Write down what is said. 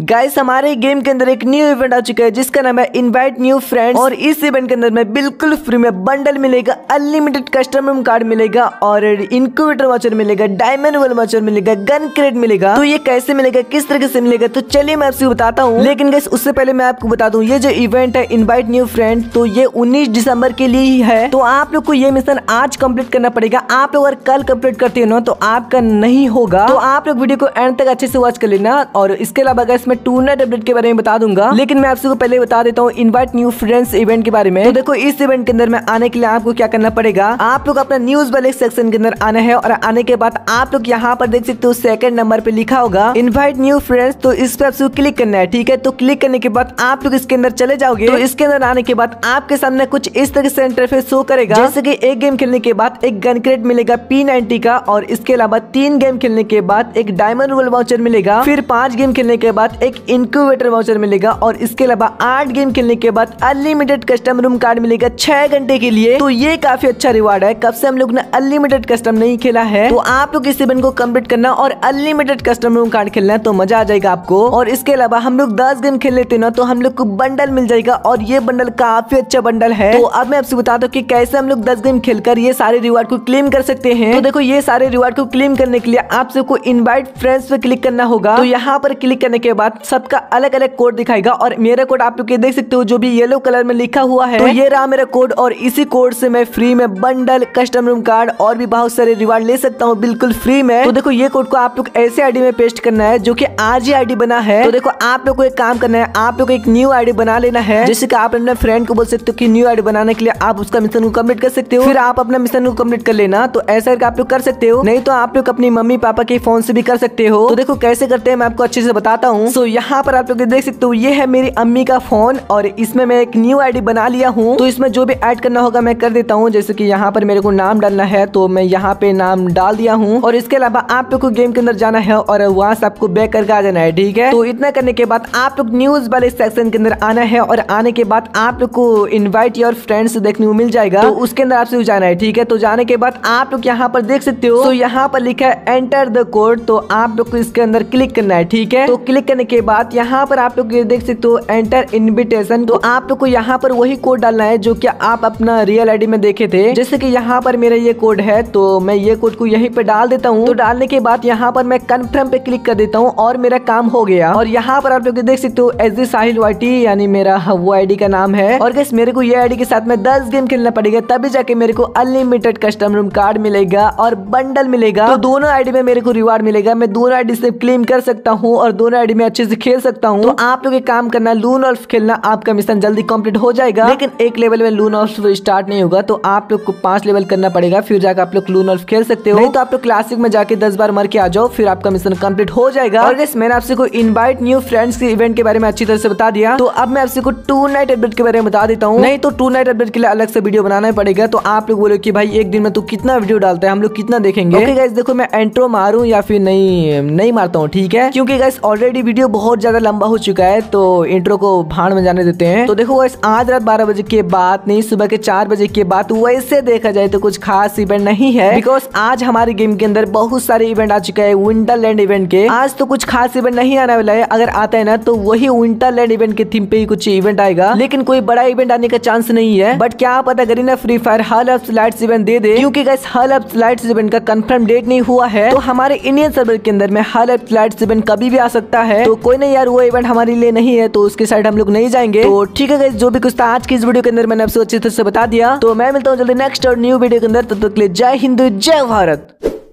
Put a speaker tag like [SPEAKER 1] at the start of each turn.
[SPEAKER 1] guys हमारे game के अंदर एक न्यू इवेंट आ चुका है जिसका नाम है इनवाइट न्यू फ्रेंड्स और इस इवेंट के अंदर में बिल्कुल फ्री में बंडल मिलेगा अनलिमिटेड कस्टमर कार्ड मिलेगा और इनक्यूबेटर वाचर मिलेगा डायमंड वर्ल वाचर मिलेगा गन क्रेड मिलेगा तो ये कैसे मिलेगा किस तरीके से मिलेगा तो चलिए मैं आपसे बताता हूँ लेकिन गैस उससे पहले मैं आपको बता दू ये जो इवेंट है इन्वाइट न्यू फ्रेंड तो ये उन्नीस दिसंबर के लिए ही है तो आप लोग को ये मिशन आज कम्प्लीट करना पड़ेगा आप लोग अगर कल कम्प्लीट करते हो ना तो आपका नहीं होगा तो आप लोग वीडियो को एंड तक अच्छे से वॉच कर लेना और इसके अलावा गैस इसमें टूर्नामेंट अपडेट के बारे में बता दूंगा लेकिन मैं आपको पहले बता देता हूँ इन्वाइट न्यू फ्रेंड्स इवेंट के बारे में तो देखो इस इवेंट के अंदर में आने के लिए आपको क्या करना पड़ेगा आप लोग अपना न्यूज वाले सेक्शन के अंदर आना है और आने के बाद आप लोग यहाँ पर देख सकते हो सेकंड नंबर पे लिखा होगा इन्वाइट न्यू फ्रेंड्स तो इस पे आपको क्लिक करना है ठीक है तो क्लिक करने के बाद आप लोग इसके अंदर चले जाओगे तो इसके अंदर आने के बाद आपके सामने कुछ इस तरह से इंटरफेस शो करेगा जैसे की एक गेम खेलने के बाद एक गन क्रेट मिलेगा पी का और इसके अलावा तीन गेम खेलने के बाद एक डायमंड रोल वाउचर मिलेगा फिर पांच गेम खेलने के बाद एक इंक्यूबेटर वाउचर मिलेगा और इसके अलावा आठ गेम खेलने के बाद अनलिमिटेड कस्टम रूम कार्ड मिलेगा छह घंटे के लिए तो ये काफी अच्छा रिवार्ड है कब से हम लोग ने अनलिमिटेड कस्टम नहीं खेला है तो आप लोग इस इवेंट को कम्प्लीट करना और अनलिमिटेड कस्टम रूम कार्ड खेलना तो मजा आ जाएगा आपको और इसके अलावा हम लोग दस गेम खेल लेते ना तो हम लोग को बंडल मिल जाएगा और ये बंडल काफी अच्छा बंडल है तो अब मैं आपसे बता दू की कैसे हम लोग दस गेम खेलकर ये सारे रिवार्ड को क्लेम कर सकते हैं तो देखो ये सारे रिवार्ड को क्लेम करने के लिए आप सबको इन्वाइट फ्रेंड्स पे क्लिक करना होगा तो यहाँ पर क्लिक करने के बाद बाद सबका अलग अलग कोड दिखाएगा और मेरा कोड आप लोग देख सकते हो जो भी येलो कलर में लिखा हुआ है तो ये रहा मेरा कोड और इसी कोड से मैं फ्री में बंडल कस्टम रूम कार्ड और भी बहुत सारे रिवार्ड ले सकता हूँ बिल्कुल फ्री में तो देखो ये कोड को आप लोग ऐसे आईडी में पेस्ट करना है जो की आज ही आई बना है तो देखो आप लोग को एक काम करना है आप लोग एक न्यू आईडी बना लेना है जैसे की आप अपने फ्रेंड को बोल सकते हो की न्यू आईडी बनाने के लिए आप उसका मिशन को कम्प्लीट कर सकते हो फिर आप अपना मिशन को कम्प्लीट कर लेना तो ऐसा आप लोग कर सकते हो नहीं तो आप लोग अपनी मम्मी पापा के फोन से भी कर सकते हो तो देखो कैसे करते हैं मैं आपको अच्छे से बताता हूँ दोस्तों यहाँ पर आप लोग देख सकते हो ये है मेरी अम्मी का फोन और इसमें मैं एक न्यू आईडी बना लिया हूँ तो इसमें जो भी ऐड करना होगा मैं कर देता हूँ जैसे कि यहाँ पर मेरे को नाम डालना है तो मैं यहाँ पे नाम डाल दिया हूँ और इसके अलावा आप लोग को गेम के अंदर जाना है और वहाँ से आपको बैक करके आ जाना है ठीक है तो इतना करने के बाद आप लोग न्यूज वाले सेक्शन के अंदर आना है और आने के बाद आप लोग को इन्वाइट योर फ्रेंड्स देखने को मिल जाएगा तो उसके अंदर आपसे जाना है ठीक है तो जाने के बाद आप लोग यहाँ पर देख सकते हो तो यहाँ पर लिखा है एंटर द कोड तो आप लोग को इसके अंदर क्लिक करना है ठीक है तो क्लिक करने के बाद यहाँ पर आप लोग देख सकते हो एंटर इन्विटेशन तो आप लोग को यहाँ पर वही कोड डालना है जो कि आप अपना रियल आईडी में देखे थे जैसे कि यहाँ पर मेरा ये कोड है तो मैं ये कोड को यहीं पे डाल देता हूँ तो डालने के बाद यहाँ पर मैं कन्फर्म पे क्लिक कर देता हूँ और मेरा काम हो गया और यहाँ पर आप लोग देख सकते हो एस डी साहिल वाटी यानी मेरा वो आईडी का नाम है और गैस मेरे को ये डी के साथ में दस गेम खेलना पड़ेगा तभी जाके मेरे को अनलिमिटेड कस्टम रूम कार्ड मिलेगा और बंडल मिलेगा तो दोनों आईडी में मेरे को रिवार्ड मिलेगा मैं दोनों आईडी से क्लेम कर सकता हूँ और दोनों आईडी में अच्छे से खेल सकता हूँ तो आप लोग एक काम करना लून ऑल्फ खेलना आपका मिशन जल्दी कम्प्लीट हो जाएगा लेकिन एक लेवल में लून ऑल्फ स्टार्ट नहीं होगा तो आप लोग को पांच लेवल करना पड़ेगा फिर जाकर आप लोग लून ऑल्फ खेल सकते हो तो आप लोग क्लासिक में जाके दस बार मर के आ जाओ फिर आपका मिशन कम्प्लीट हो जाएगा और मैंने आपसे को इन्वाइट न्यू फ्रेंड्स के इवेंट के बारे में अच्छी तरह से बता दिया तो अब मैं आपसे को टू नाइट अपडेट के बारे में बता देता हूँ नहीं तो टू नाइट अपडेट के लिए अलग से वीडियो बनाना पड़ेगा तो आप लोग बोलो की भाई एक दिन में तू कितना वीडियो डालता है हम लोग कितना देखेंगे देखो मैं एंट्रो मारू या फिर नहीं नहीं मारता हूँ ठीक है क्योंकि ऑलरेडी वीडियो वीडियो बहुत ज्यादा लंबा हो चुका है तो इंट्रो को भाड़ में जाने देते हैं तो देखो आज रात बारह बजे के बाद नहीं सुबह के चार बजे के बाद वैसे देखा जाए तो कुछ खास इवेंट नहीं है बिकॉज आज हमारे गेम के अंदर बहुत सारे इवेंट आ चुके हैं विंटरलैंड इवेंट के आज तो कुछ खास इवेंट नहीं आने वाला है अगर आता है ना तो वही विंटरलैंड इवेंट के थीम पे ही कुछ इवेंट आएगा लेकिन कोई बड़ा इवेंट आने का चांस नहीं है बट क्या पता करी ना free fire hall of lights event दे दे क्योंकि guess hall of lights event का कंफर्म डेट नहीं हुआ है तो हमारे इंडियन सर्वर के अंदर में हल ऑफ लाइट्स इवेंट कभी भी आ सकता है तो कोई नहीं यार वो इवेंट हमारे लिए नहीं है तो उसके साइड हम लोग नहीं जाएंगे तो ठीक है जो भी कुछ था आज की इस वीडियो के अंदर मैंने आपसे अच्छी तरह से बता दिया तो मैं मिलता हूँ जल्दी नेक्स्ट और न्यू वीडियो के अंदर तब तक ले जय हिंदू जय भारत